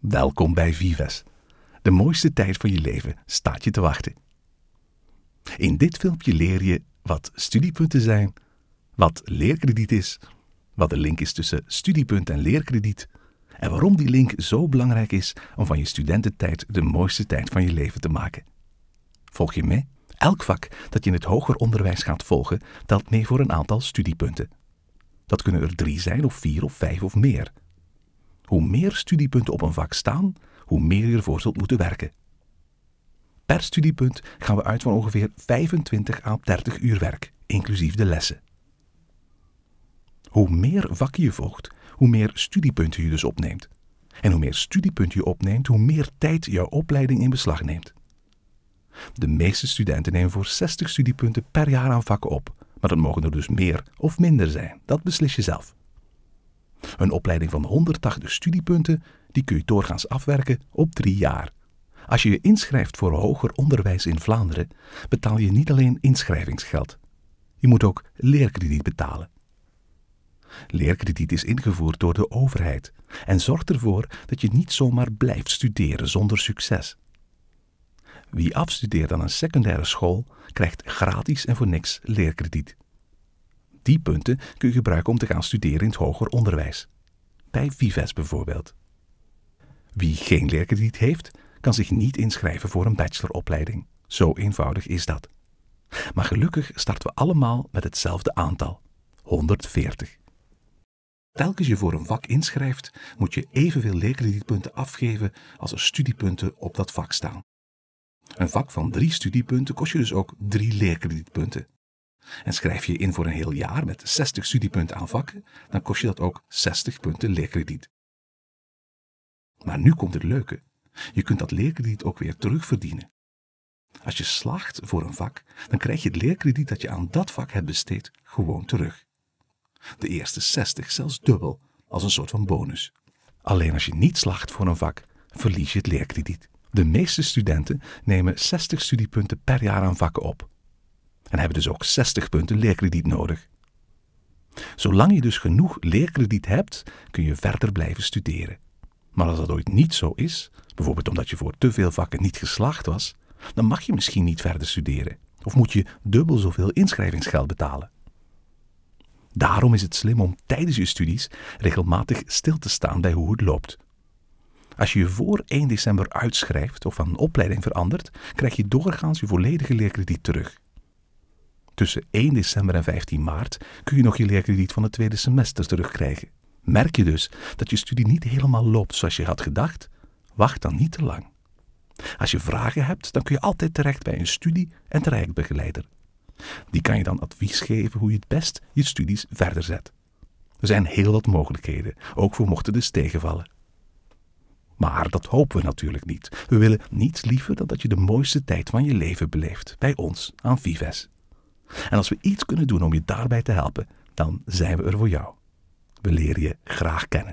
Welkom bij Vives. De mooiste tijd van je leven staat je te wachten. In dit filmpje leer je wat studiepunten zijn, wat leerkrediet is, wat de link is tussen studiepunt en leerkrediet en waarom die link zo belangrijk is om van je studententijd de mooiste tijd van je leven te maken. Volg je mee? Elk vak dat je in het hoger onderwijs gaat volgen, telt mee voor een aantal studiepunten. Dat kunnen er drie zijn, of vier, of vijf of meer. Hoe meer studiepunten op een vak staan, hoe meer je ervoor zult moeten werken. Per studiepunt gaan we uit van ongeveer 25 à 30 uur werk, inclusief de lessen. Hoe meer vakken je volgt, hoe meer studiepunten je dus opneemt. En hoe meer studiepunten je opneemt, hoe meer tijd jouw opleiding in beslag neemt. De meeste studenten nemen voor 60 studiepunten per jaar aan vakken op, maar dat mogen er dus meer of minder zijn. Dat beslis je zelf. Een opleiding van 180 studiepunten, die kun je doorgaans afwerken op drie jaar. Als je je inschrijft voor hoger onderwijs in Vlaanderen, betaal je niet alleen inschrijvingsgeld. Je moet ook leerkrediet betalen. Leerkrediet is ingevoerd door de overheid en zorgt ervoor dat je niet zomaar blijft studeren zonder succes. Wie afstudeert aan een secundaire school, krijgt gratis en voor niks leerkrediet. Die punten kun je gebruiken om te gaan studeren in het hoger onderwijs. Bij Vives bijvoorbeeld. Wie geen leerkrediet heeft, kan zich niet inschrijven voor een bacheloropleiding. Zo eenvoudig is dat. Maar gelukkig starten we allemaal met hetzelfde aantal: 140. Telkens je voor een vak inschrijft, moet je evenveel leerkredietpunten afgeven als er studiepunten op dat vak staan. Een vak van drie studiepunten kost je dus ook drie leerkredietpunten. En schrijf je in voor een heel jaar met 60 studiepunten aan vakken, dan kost je dat ook 60 punten leerkrediet. Maar nu komt het leuke. Je kunt dat leerkrediet ook weer terugverdienen. Als je slaagt voor een vak, dan krijg je het leerkrediet dat je aan dat vak hebt besteed gewoon terug. De eerste 60 zelfs dubbel, als een soort van bonus. Alleen als je niet slaagt voor een vak, verlies je het leerkrediet. De meeste studenten nemen 60 studiepunten per jaar aan vakken op en hebben dus ook 60 punten leerkrediet nodig. Zolang je dus genoeg leerkrediet hebt, kun je verder blijven studeren. Maar als dat ooit niet zo is, bijvoorbeeld omdat je voor te veel vakken niet geslaagd was, dan mag je misschien niet verder studeren of moet je dubbel zoveel inschrijvingsgeld betalen. Daarom is het slim om tijdens je studies regelmatig stil te staan bij hoe het loopt. Als je je voor 1 december uitschrijft of van een opleiding verandert, krijg je doorgaans je volledige leerkrediet terug tussen 1 december en 15 maart kun je nog je leerkrediet van het tweede semester terugkrijgen. Merk je dus dat je studie niet helemaal loopt zoals je had gedacht? Wacht dan niet te lang. Als je vragen hebt, dan kun je altijd terecht bij een studie- en trajectbegeleider. Die kan je dan advies geven hoe je het best je studies verder zet. Er zijn heel wat mogelijkheden, ook voor mochten dus tegenvallen. Maar dat hopen we natuurlijk niet. We willen niets liever dan dat je de mooiste tijd van je leven beleeft bij ons aan Vives. En als we iets kunnen doen om je daarbij te helpen, dan zijn we er voor jou. We leren je graag kennen.